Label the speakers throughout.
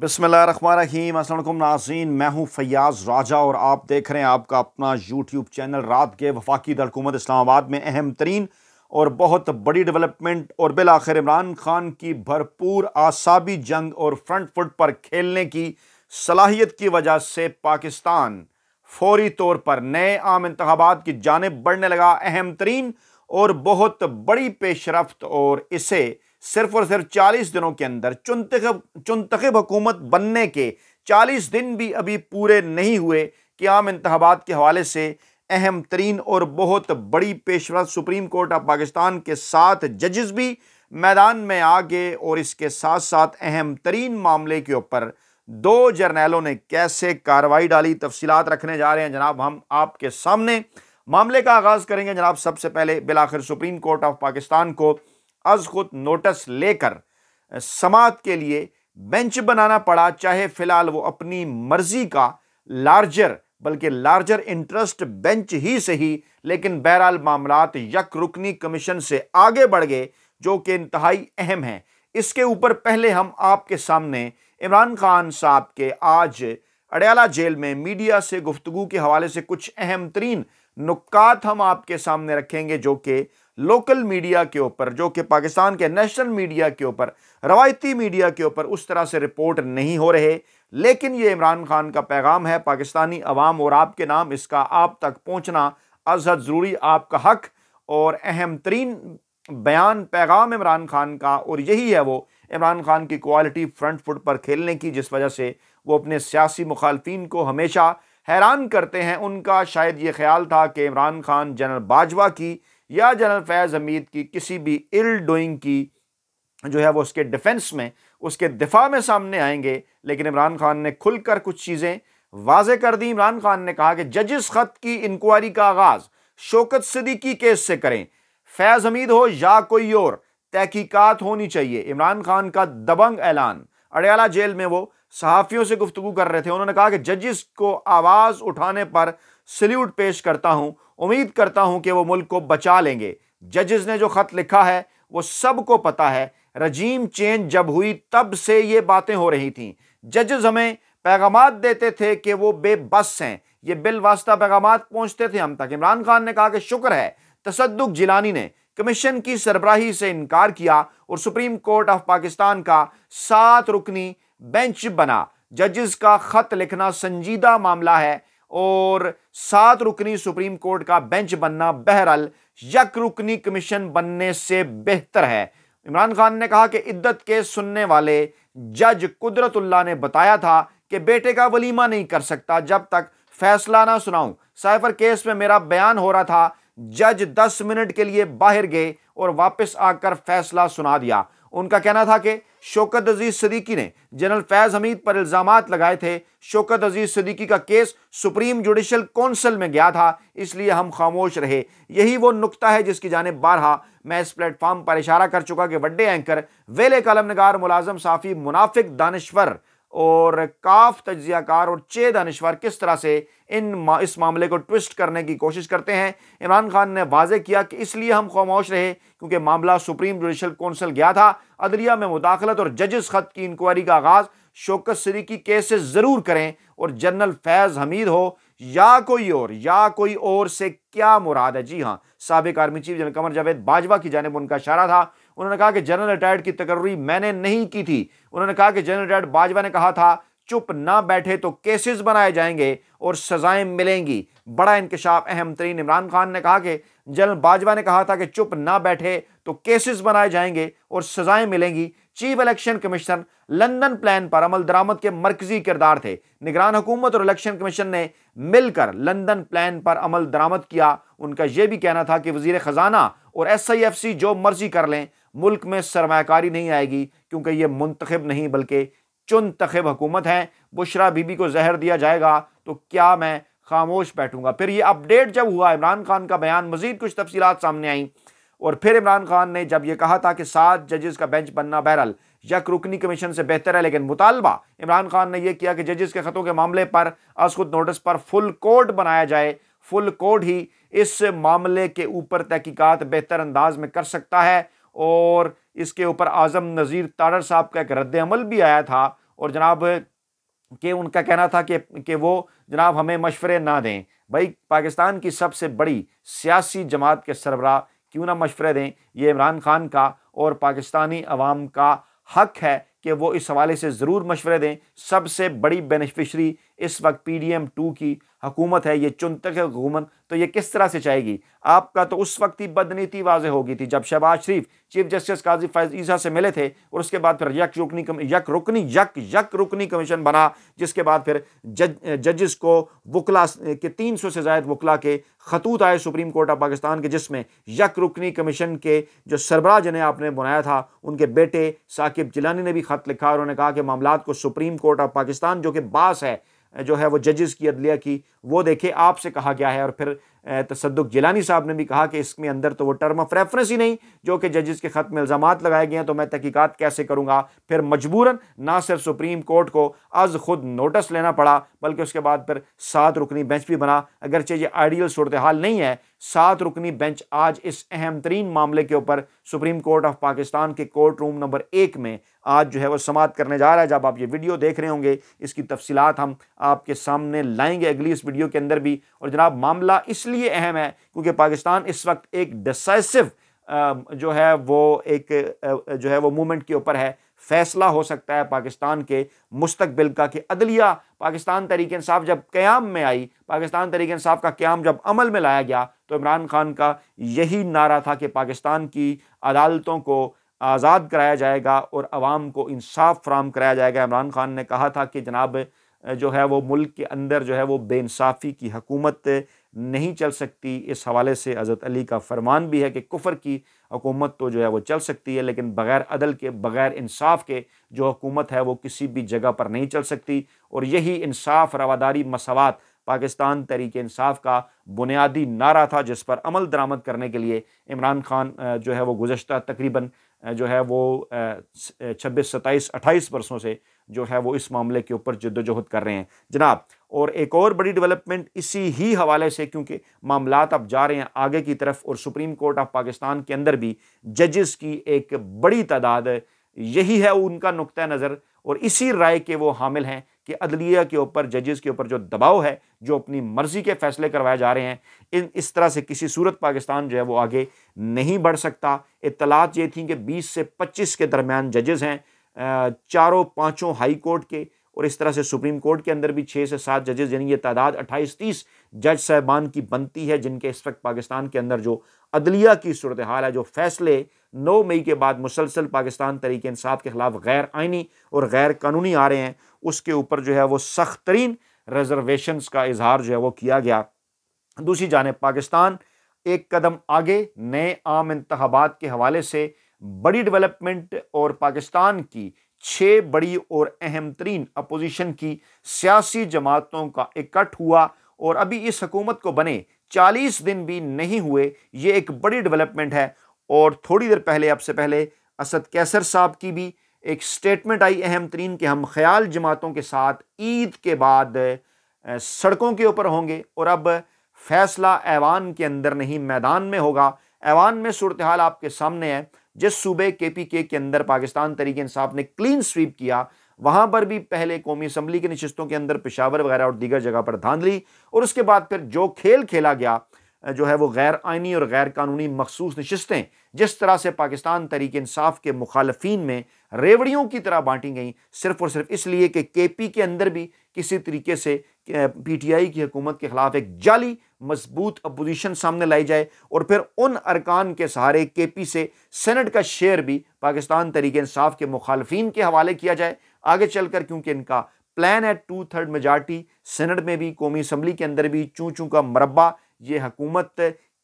Speaker 1: बसमीम अल्लाम नाजीन मैं हूँ फ़याज़ राजा और आप देख रहे हैं आपका अपना यूट्यूब चैनल रात के वफाकी दरकूमत इस्लामाबाद में अहम तरीन और बहुत बड़ी डेवलपमेंट और बिल आखिर इमरान खान की भरपूर आसाबी जंग और फ्रंट फुट पर खेलने की सलाहियत की वजह से पाकिस्तान फौरी तौर पर नए आम इंतबात की जानब बढ़ने लगा अहम तरीन और बहुत बड़ी पेशरफ और इसे सिर्फ और सिर्फ चालीस दिनों के अंदर चुनतखब चुनतखब हुकूमत बनने के चालीस दिन भी अभी पूरे नहीं हुए कि आम इंतबात के हवाले से अहम तरीन और बहुत बड़ी पेशवर सुप्रीम कोर्ट ऑफ पाकिस्तान के साथ जजेस भी मैदान में आ गए और इसके साथ साथ अहम तरीन मामले के ऊपर दो जर्नैलों ने कैसे कार्रवाई डाली तफसीत रखने जा रहे हैं जनाब हम आपके सामने मामले का आगाज़ करेंगे जनाब सबसे पहले बिलाखिर सुप्रीम कोर्ट ऑफ पाकिस्तान को अज खुद नोटिस लेकर समात के लिए बेंच बनाना पड़ा चाहे फिलहाल वो अपनी मर्जी का लार्जर बल्कि लार्जर इंटरेस्ट बेंच ही सही लेकिन बहरहाल मामला यक रुकनी कमीशन से आगे बढ़ गए जो कि इंतहाई अहम है इसके ऊपर पहले हम आपके सामने इमरान खान साहब के आज अडयाला जेल में मीडिया से गुफ्तु के हवाले से कुछ अहम तरीन नुकात हम आपके सामने रखेंगे जो कि लोकल मीडिया के ऊपर जो कि पाकिस्तान के नेशनल मीडिया के ऊपर रवायती मीडिया के ऊपर उस तरह से रिपोर्ट नहीं हो रहे लेकिन ये इमरान खान का पैगाम है पाकिस्तानी अवाम और आपके नाम इसका आप तक पहुँचना अजहद ज़रूरी आपका हक और अहम तरीन बयान पैगाम इमरान खान का और यही है वो इमरान खान की क्वालिटी फ्रंट फुट पर खेलने की जिस वजह से वो अपने सियासी मुखालफन को हमेशा हैरान करते हैं उनका शायद ये ख्याल था कि इमरान खान जनरल बाजवा की या जनरल फैज़ हमीद की किसी भी इल डूइंग की जो है वो उसके डिफेंस में उसके दिफा में सामने आएंगे लेकिन इमरान खान ने खुलकर कुछ चीज़ें वाजे कर दी इमरान खान ने कहा कि जजिस खत की इंक्वायरी का आगाज़ शोकत सदीकी केस से करें फैज़ हमीद हो या कोई और तहकीकत होनी चाहिए इमरान खान का दबंग ऐलान अड़ियाला जेल में वो सहाफ़ियों से गुफ्तु कर रहे थे उन्होंने कहा कि जजिस को आवाज़ उठाने पर सल्यूट पेश करता हूँ उम्मीद करता हूं कि वो मुल्क को बचा लेंगे जजेस ने जो ख़त लिखा है वो सबको पता है रजीम चेंज जब हुई तब से ये बातें हो रही थी जजेस हमें पैगाम देते थे कि वो बेबस हैं ये बिल वास्ता पैगाम पहुंचते थे हम तक इमरान खान ने कहा कि शुक्र है तसदुक जिलानी ने कमीशन की सरबराही से इनकार किया और सुप्रीम कोर्ट ऑफ पाकिस्तान का सात रुकनी बेंच बना जजेस का ख़त लिखना संजीदा मामला है और सात रुकनी सुप्रीम कोर्ट का बेंच बनना बहरहाल यक रुकनी कमीशन बनने से बेहतर है इमरान खान ने कहा कि इद्दत के सुनने वाले जज कुदरतुल्ला ने बताया था कि बेटे का वलीमा नहीं कर सकता जब तक फैसला ना सुनाऊं साइफर केस में मेरा बयान हो रहा था जज दस मिनट के लिए बाहर गए और वापस आकर फैसला सुना दिया उनका कहना था कि शोकत अजीज़ सदीकी ने जनरल फैज़ हमीद पर इल्ज़ाम लगाए थे शोकत अजीज़ सदीकी का केस सुप्रीम जुडिशल कौंसिल में गया था इसलिए हम खामोश रहे यही वो नुकता है जिसकी जानब बारहा मैं इस प्लेटफॉर्म पर इशारा कर चुका कि वड्डे एंकर वेले कलम नगार मुलाजम साफ़ी मुनाफिक दानश्वर और काफ तजियाकार और चे दानश्वर किस तरह से इन मा, इस मामले को ट्विस्ट करने की कोशिश करते हैं इमरान खान ने वाजे किया कि इसलिए हम खामोश रहे क्योंकि मामला सुप्रीम जुडिशल कौंसिल गया था अदलिया में मुदाखलत और जजस खत की इंक्वायरी का आगाज़ शोकत सिरीकी की से ज़रूर करें और जनरल फैज़ हमीद हो या कोई और या कोई और से क्या मुराद है जी हाँ सबक army chief general Qamar Javed Bajwa की जानब उनका इशारा था उन्होंने कहा कि जनरल रिटायर्ड की तकर्री मैंने नहीं की थी उन्होंने कहा कि जनरल रिटायर्ड बाजवा ने कहा था चुप ना बैठे तो केसेस बनाए जाएंगे और सजाएं मिलेंगी बड़ा इंकशाफ अहम तरीन इमरान खान ने कहा कि जनरल बाजवा ने कहा था कि चुप ना बैठे तो केसेस बनाए जाएंगे और सजाएं मिलेंगी chief election commission London plan पर अमल दरामद के मरकजी किरदार थे निगरान हुकूमत और इलेक्शन कमीशन ने मिलकर लंदन प्लान पर अमल दरामद किया उनका यह भी कहना था कि वजीर ख़जाना और एस आई एफ सी जो मर्जी कर लें मुल्क में सरमाकारी नहीं आएगी क्योंकि ये मुंतखब नहीं बल्कि चुन तखब हुकूमत है बुशरा बीबी को जहर दिया जाएगा तो क्या मैं खामोश बैठूंगा फिर ये अपडेट जब हुआ इमरान खान का बयान मजीद कुछ तफसीत सामने आई और फिर इमरान खान ने जब ये कहा था कि सात जजेस का बेंच बनना बहरल यक रुकनी कमीशन से बेहतर है लेकिन मुतालबा इमरान खान ने यह किया कि जजेस के ख़तों के मामले पर अस खुद नोटिस पर फुल कोर्ट बनाया जाए फुल कोर्ट ही इस मामले के ऊपर तहक़ीक़त बेहतर अंदाज में कर सकता है और इसके ऊपर आज़म नज़ीर तारर साहब का एक रद्दमल भी आया था और जनाब के उनका कहना था कि कि वो जनाब हमें मशवरे ना दें भाई पाकिस्तान की सबसे बड़ी सियासी जमात के सरबरा क्यों ना मशवरे दें ये इमरान खान का और पाकिस्तानी अवाम का हक है कि वो इस हवाले से ज़रूर मशवरे दें सबसे बड़ी बेनिफिशरी इस वक्त पी डी एम टू की हकूमत है ये चुनतक हुकूमत तो ये किस तरह से चाहेगी आपका तो उस वक्त ही बदनीति वाज हो गई थी जब शहबाज शरीफ चीफ जस्टिस काजी फैज ईसा से मिले थे और उसके बाद फिर यक रुकनी यक रुकनी यक यक रुकनी कमीशन बना जिसके बाद फिर जज जजिस को वकला के तीन सौ से जायद वकला के खतूत आए सुप्रीम कोर्ट ऑफ पाकिस्तान के जिसमें यक रुकनी कमीशन के जो सरबराह जिन्हें आपने बनाया था उनके बेटे साकिब जिलानी ने भी खत लिखा और उन्होंने कहा कि मामला को सुप्रीम कोर्ट ऑफ पाकिस्तान जो कि बास है जो है वो जजेस की अदलिया की वो देखे आपसे कहा गया है और फिर तसदुक जिलानी साहब ने भी कहा कि इसमें अंदर तो वो टर्म ऑफ रेफरेंस ही नहीं जो कि जजेस के ख़त में इल्ज़ाम लगाए गए हैं तो मैं तहकीक़त कैसे करूँगा फिर मजबूरन ना सिर्फ सुप्रीम कोर्ट को आज खुद नोटिस लेना पड़ा बल्कि उसके बाद फिर सात रुकनी बेंच भी बना अगरचे ये आइडियल सूरत हाल नहीं है सात रुकनी बेंच आज इस अहम तरीन मामले के ऊपर सुप्रीम कोर्ट ऑफ पाकिस्तान के कोर्ट रूम नंबर एक में आज जो है वो समाप्त करने जा रहा है जब आप ये वीडियो देख रहे होंगे इसकी तफसीत हम आपके सामने लाएंगे अगली इस वीडियो के अंदर भी और जनाब मामला इसलिए अहम है क्योंकि पाकिस्तान इस वक्त एक डिसाइसिव जो है वो एक जो है वो मूवमेंट के ऊपर है फैसला हो सकता है पाकिस्तान के मुस्तबिल का कि अदलिया पाकिस्तान तरीक इंसाफ जब क़्याम में आई पाकिस्तान तरीक इंसाफ का क़्याम जब अमल में लाया गया तो इमरान खान का यही नारा था कि पाकिस्तान की अदालतों को आज़ाद कराया जाएगा और आवाम को इंसाफ फ्राहम कराया जाएगा इमरान खान ने कहा था कि जनाब जो है वो मुल्क के अंदर जो है वो बेानसाफ़ी की हकूमत नहीं चल सकती इस हवाले से हज़रत अली का फरमान भी है कि कुफर की हकूमत तो जो है वो चल सकती है लेकिन बग़ैर अदल के बग़ैर इंसाफ के जो हकूमत है वो किसी भी जगह पर नहीं चल सकती और यही इंसाफ रवादारी मसवात पाकिस्तान तहरीक इंसाफ का बुनियादी नारा था जिस पर अमल दरामद करने के लिए इमरान खान जो है वो गुज्त तकरीबन जो है वो छब्बीस सत्ताईस अट्ठाईस वर्षों से जो है वो इस मामले के ऊपर जद्दोजहद कर रहे हैं जनाब और एक और बड़ी डेवलपमेंट इसी ही हवाले से क्योंकि मामला अब जा रहे हैं आगे की तरफ और सुप्रीम कोर्ट ऑफ पाकिस्तान के अंदर भी जजेस की एक बड़ी तादाद यही है उनका नुक़ नज़र और इसी राय के वो हामिल हैं कि अदलिया के ऊपर जजेस के ऊपर जो दबाव है जो अपनी मर्ज़ी के फैसले करवाए जा रहे हैं इन इस तरह से किसी सूरत पाकिस्तान जो है वो आगे नहीं बढ़ सकता इतलात ये थी कि बीस से पच्चीस के दरमियान जजेस हैं चारों पाँचों हाई कोर्ट के और इस तरह से सुप्रीम कोर्ट के अंदर भी छः से सात जजेस यानी ये तादाद अट्ठाईस तीस जज साहबान की बनती है जिनके इस वक्त पाकिस्तान के अंदर जो अदलिया की सूरत हाल है जो फैसले नौ मई के बाद मुसलसल पाकिस्तान तरीके इंसाफ के खिलाफ गैर आइनी और गैर कानूनी आ रहे हैं उसके ऊपर जो है वो सख्त तरीन रिजर्वेशन का इजहार जो है वो किया गया दूसरी जानब पाकिस्तान एक कदम आगे नए आम इंतबात के हवाले से बड़ी डेवलपमेंट और पाकिस्तान की छः बड़ी और अहम तरीन अपोजिशन की सियासी जमातों का इकट्ठ हुआ और अभी इस हकूमत को बने चालीस दिन भी नहीं हुए ये एक बड़ी डेवलपमेंट है और थोड़ी देर पहले आपसे पहले असद कैसर साहब की भी एक स्टेटमेंट आई अहम तरीन कि हम ख्याल जमातों के साथ ईद के बाद सड़कों के ऊपर होंगे और अब फैसला ऐवान के अंदर नहीं मैदान में होगा ऐवान में सूरत हाल आपके सामने है जिस सूबे के पी के के अंदर पाकिस्तान तरीके इंसाफ ने क्लीन स्वीप किया वहाँ पर भी पहले कौमी असम्बली की नशस्तों के अंदर पेशावर वगैरह और दीगर जगह पर धांधली और उसके बाद फिर जो खेल खेला गया जो है वो गैर आइनी और गैर कानूनी मखसूस नशस्तें जिस तरह से पाकिस्तान तरीके इंसाफ के मुखालफी में रेवड़ियों की तरह बांटी गई सिर्फ और सिर्फ इसलिए कि के पी के अंदर भी किसी तरीके से पी टी आई की हुकूमत के ख़िलाफ़ एक जाली मजबूत अपोजिशन सामने लाई जाए और फिर उन अरकान के सहारे के पी से सेनेट का शेयर भी पाकिस्तान तरीके इंसाफ के मुखालफन के हवाले किया जाए आगे चल कर क्योंकि इनका प्लान है टू थर्ड मेजार्टी सेनेट में भी कौमी असम्बली के अंदर भी चूँ चूँ का मरबा ये हकूमत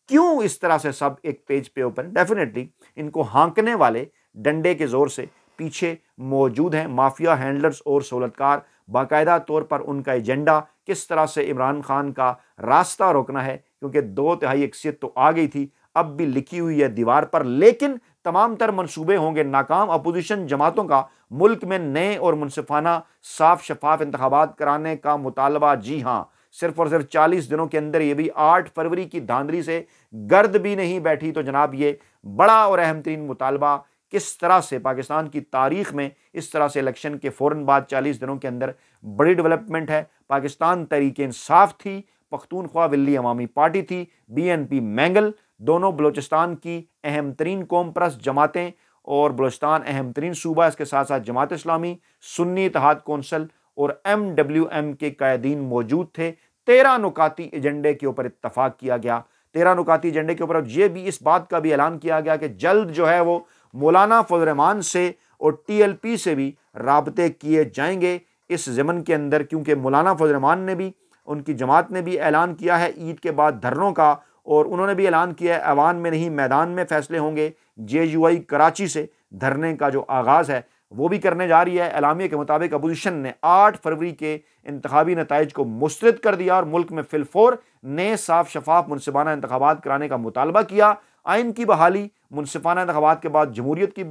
Speaker 1: क्यों इस तरह से सब एक पेज पे ओपन डेफिनेटली इनको हाँकने वाले डंडे के ज़ोर से पीछे मौजूद हैं माफिया हैंडलर्स और सहूलतकार बाकायदा तौर पर उनका एजेंडा किस तरह से इमरान खान का रास्ता रोकना है क्योंकि दो तिहाई अक्सियत तो आ गई थी अब भी लिखी हुई है दीवार पर लेकिन तमाम तर मनसूबे होंगे नाकाम अपोजिशन जमातों का मुल्क में नए और मुनफाना साफ शफाफ इंतबात कराने का मुतालबा जी हाँ सिर्फ और सिर्फ चालीस दिनों के अंदर ये भी आठ फरवरी की धांधली से गर्द भी नहीं बैठी तो जनाब ये बड़ा और अहम तरीन मुतालबा किस तरह से पाकिस्तान की तारीख में इस तरह से इलेक्शन के फ़ौर बाद चालीस दिनों के अंदर बड़ी डेवलपमेंट है पाकिस्तान तहरीक इंसाफ थी पख्तूनख्वा विल्ली अवामी पार्टी थी बी एन पी मैंगल दोनों बलूचिस्तान की अहम तरीन कौम परस्त जमातें और बलोचस्तान अहम तरीन सूबा इसके साथ साथ जमात इस्लामी सुन्नी इतिहाद कौंसल और एम डब्ल्यू एम के कायदीन मौजूद थे तेरह नुकाती एजेंडे के ऊपर इतफाक किया गया तेरह नुकाती एजेंडे के ऊपर ये भी इस बात का भी ऐलान किया गया कि जल्द जो है वो मौलाना फजलरहमान से और टीएलपी से भी रबते किए जाएंगे इस ज़मन के अंदर क्योंकि मौलाना फजलरहमान ने भी उनकी जमात ने भी ऐलान किया है ईद के बाद धरनों का और उन्होंने भी ऐलान किया है अवान में नहीं मैदान में फैसले होंगे जे यू आई कराची से धरने का जो आगाज़ है वो भी करने जा रही है अलामिया के मुताबिक अपोजिशन ने आठ फरवरी के इंतबी नतज को मुस्रद कर दिया और मुल्क में फिलफोर नए साफ शफाफ मुनसबाना इंतबात कराने का मुतालबा किया आइन की बहाली मुनसफाना इंतबात के बाद जमहूरीत की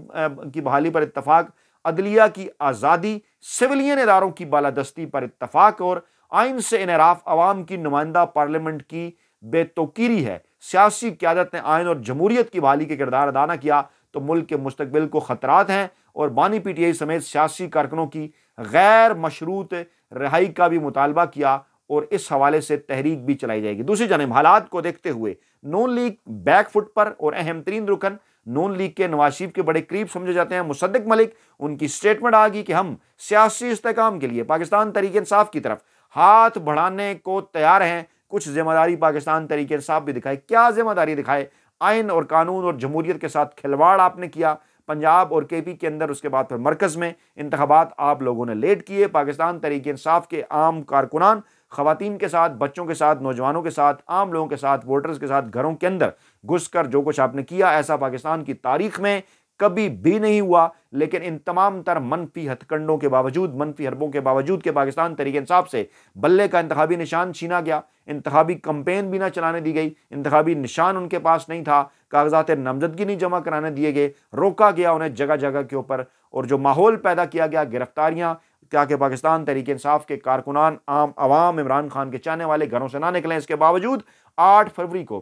Speaker 1: की बहाली पर इतफाक़ अदलिया की आज़ादी सिविलियन इदारों की बालादस्ती पर इतफाक़ और आइन से इनराफ़ आवाम की नुमाइंदा पार्लियामेंट की बेतोकीरी है सियासी क्यादत ने आयन और जमहूरीत की बहाली के किरदार अदा न किया तो मुल्क के मुस्तबिल को ख़तरात हैं और बानी पी टी आई समेत सियासी कारकनों की गैर मशरूत रहाई का भी मुतालबा किया और इस हवाले से तहरीक भी चलाई जाएगी दूसरी जानब हालात को देखते हुए नून लीग बैक फुट पर और अहम तरीन रुकन नून लीग के नवाशिफ के बड़े करीब समझे जाते हैं मुसदक मलिक उनकी स्टेटमेंट आ गई कि हम सियासी इस्तेकाम के लिए पाकिस्तान तरीके इंसाफ की तरफ हाथ बढ़ाने को तैयार हैं कुछ जिम्मेदारी पाकिस्तान तरीके इंसाफ भी दिखाए क्या जिम्मेदारी दिखाए आयन और कानून और जमहूरियत के साथ खिलवाड़ आपने किया पंजाब और के पी के अंदर उसके बाद फिर मरकज़ में इंतबात आप लोगों ने लेट किए पाकिस्तान तरीके इंसाफ के आम कारकुनान ख़ातन के साथ बच्चों के साथ नौजवानों के साथ आम लोगों के साथ वोटर्स के साथ घरों के अंदर घुस कर जो कुछ आपने किया ऐसा पाकिस्तान की तारीख में कभी भी नहीं हुआ लेकिन इन तमाम तर मनफी हथकंडों के बावजूद मनफी हरबों के बावजूद के पाकिस्तान तरीके इंसाफ से बल्ले का इंतबी निशान छीना गया इंतबी कंपेन भी ना चलाने दी गई इंतबी निशान उनके पास नहीं था कागजात नामजदगी नहीं जमा कराने दिए गए रोका गया उन्हें जगह जगह के ऊपर और जो माहौल पैदा किया गया गिरफ्तारियाँ क्या कि पाकिस्तान तहरीक इंसाफ के कारकुनान आम आवाम इमरान खान के चाहने वाले घरों से ना निकलें इसके बावजूद आठ फरवरी को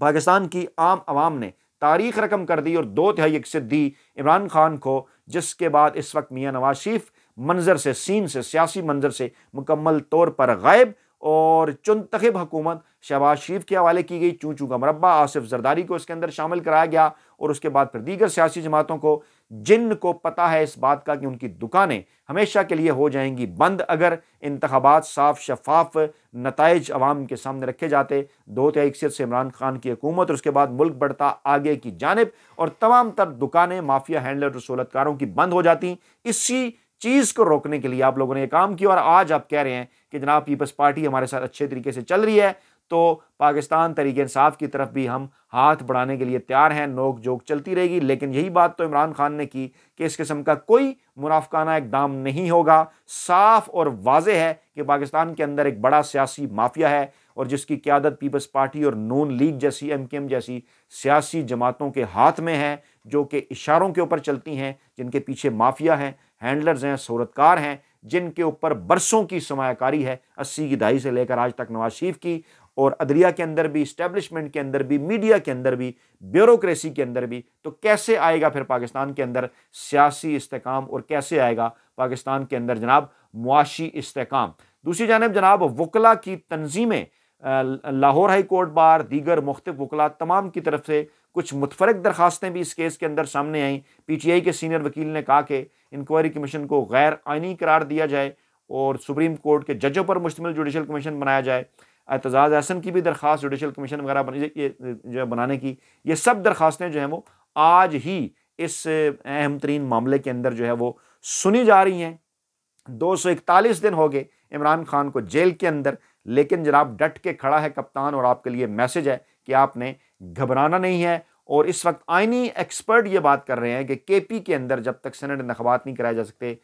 Speaker 1: पाकिस्तान की आम आवाम ने तारीख रकम कर दी और दो तिहाई एकसत दी इमरान खान को जिसके बाद इस वक्त मियाँ नवाज शरीफ मंजर से सीन से सियासी मंजर से मुकम्मल तौर पर गायब और चुनतखब हुकूमत शहबाज शरीफ के हवाले की गई चूँ चूँ का मरबा आसिफ जरदारी को इसके अंदर शामिल कराया गया और उसके बाद फिर दीगर सियासी जमातों को जिन को पता है इस बात का कि उनकी दुकानें हमेशा के लिए हो जाएंगी बंद अगर इंतबात साफ शफाफ नतज अवाम के सामने रखे जाते दो तिहाई सिर से इमरान खान की हुकूमत और उसके बाद मुल्क बढ़ता आगे की जानब और तमाम तर दुकानें माफिया हैंडलर और सहूलतकारों की बंद हो जाती इसी चीज़ को रोकने के लिए आप लोगों ने यह काम किया और आज आप कह रहे हैं कि जनाब पीपल्स पार्टी हमारे साथ अच्छे तरीके से चल रही है तो पाकिस्तान तरीके इंसाफ की तरफ भी हम हाथ बढ़ाने के लिए तैयार हैं नोक जोक चलती रहेगी लेकिन यही बात तो इमरान खान ने की कि इस किस्म का कोई मुनाफकाना इकदाम नहीं होगा साफ और वाज है कि पाकिस्तान के अंदर एक बड़ा सियासी माफिया है और जिसकी क्यादत पीपल्स पार्टी और नून लीग जैसी एम के एम जैसी सियासी जमातों के हाथ में है जो कि इशारों के ऊपर चलती हैं जिनके पीछे माफिया हैं हैंडलर्स हैं सूरतकार हैं जिनके ऊपर बरसों की समायाकारी है अस्सी की दहाई से लेकर आज तक नवाज शरीफ की और अदलिया के अंदर भी इस्टेब्लिशमेंट के अंदर भी मीडिया के अंदर भी ब्यूरोसी के अंदर भी तो कैसे आएगा फिर पाकिस्तान के अंदर सियासी इसकाम और कैसे आएगा पाकिस्तान के अंदर जनाब मुआशी इसकाम दूसरी जानब जनाब वकला की तनजीमें लाहौर हाई कोर्ट बार दीगर मुख्त वकला तमाम की तरफ से कुछ मुतफरक दरखास्तें भी इस केस के अंदर सामने आईं पी टी आई के सीनियर वकील ने कहा कि इंक्वायरी कमीशन को गैर आइनी करार दिया जाए और सुप्रीम कोर्ट के जजों पर मुश्तमिल जुडिशल कमीशन बनाया जाए एतजाज़ अहसन की भी दरख्वास्त जुडिशल कमीशन वगैरह बनी ये जो है बनाने की ये सब दरख्वास्तें जो हैं वो आज ही इस अहम तरीन मामले के अंदर जो है वो सुनी जा रही हैं दो सौ इकतालीस दिन हो गए इमरान खान को जेल के अंदर लेकिन जनाब डट के खड़ा है कप्तान और आपके लिए मैसेज है कि आपने घबराना नहीं है और इस वक्त आइनी एक्सपर्ट ये बात कर रहे हैं कि के पी के अंदर जब तक सेनेट इंतबात नहीं कराए जा सकते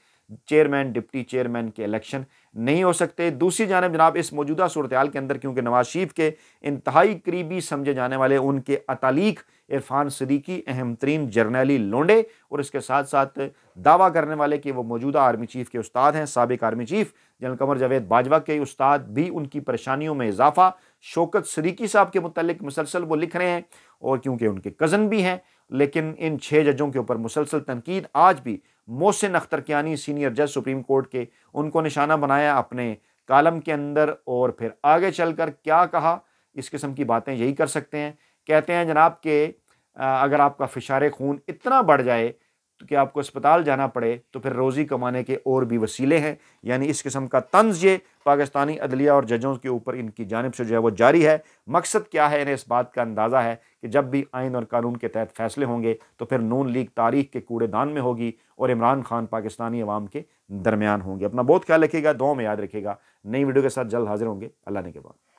Speaker 1: चेयरमैन डिप्टी चेयरमैन के इलेक्शन नहीं हो सकते दूसरी जानब जनाब इस मौजूदा सूरत हाल के अंदर क्योंकि नवाज शरीफ के इंतहाई करीबी समझे जाने वाले उनके अतालीक इरफान सदीकी अहम तरीन जर्नैली लोंडे और इसके साथ साथ दावा करने वाले कि वो मौजूदा आर्मी चीफ के उस्ताद हैं सबक army chief general Qamar Javed Bajwa के उस्ताद भी उनकी परेशानियों में इजाफा शौकत सदीकी साहब के मतलब मुसलसल वो लिख रहे हैं और क्योंकि उनके कज़न भी हैं लेकिन इन छः जजों के ऊपर मुसलसल तनकीद आज भी मोहसिन अख्तर कियानी सीनियर जज सुप्रीम कोर्ट के उनको निशाना बनाया अपने कालम के अंदर और फिर आगे चलकर क्या कहा इस किस्म की बातें यही कर सकते हैं कहते हैं जनाब के अगर आपका फिशार खून इतना बढ़ जाए तो कि आपको अस्पताल जाना पड़े तो फिर रोज़ी कमाने के और भी वसीले हैं यानी इस किस्म का तंज ये पाकिस्तानी अदलिया और जजों के ऊपर इनकी जानब से जो है वो जारी है मकसद क्या है इन्हें इस बात का अंदाज़ा है कि जब भी आइन और कानून के तहत फैसले होंगे तो फिर नून लीग तारीख के कूड़ेदान में होगी और इमरान खान पाकिस्तानी अवाम के दरमियान होंगे अपना बहुत ख्याल रखिएगा दो में याद रखिएगा नई वीडियो के साथ जल्द हाजिर होंगे अल्लाह ने के बाद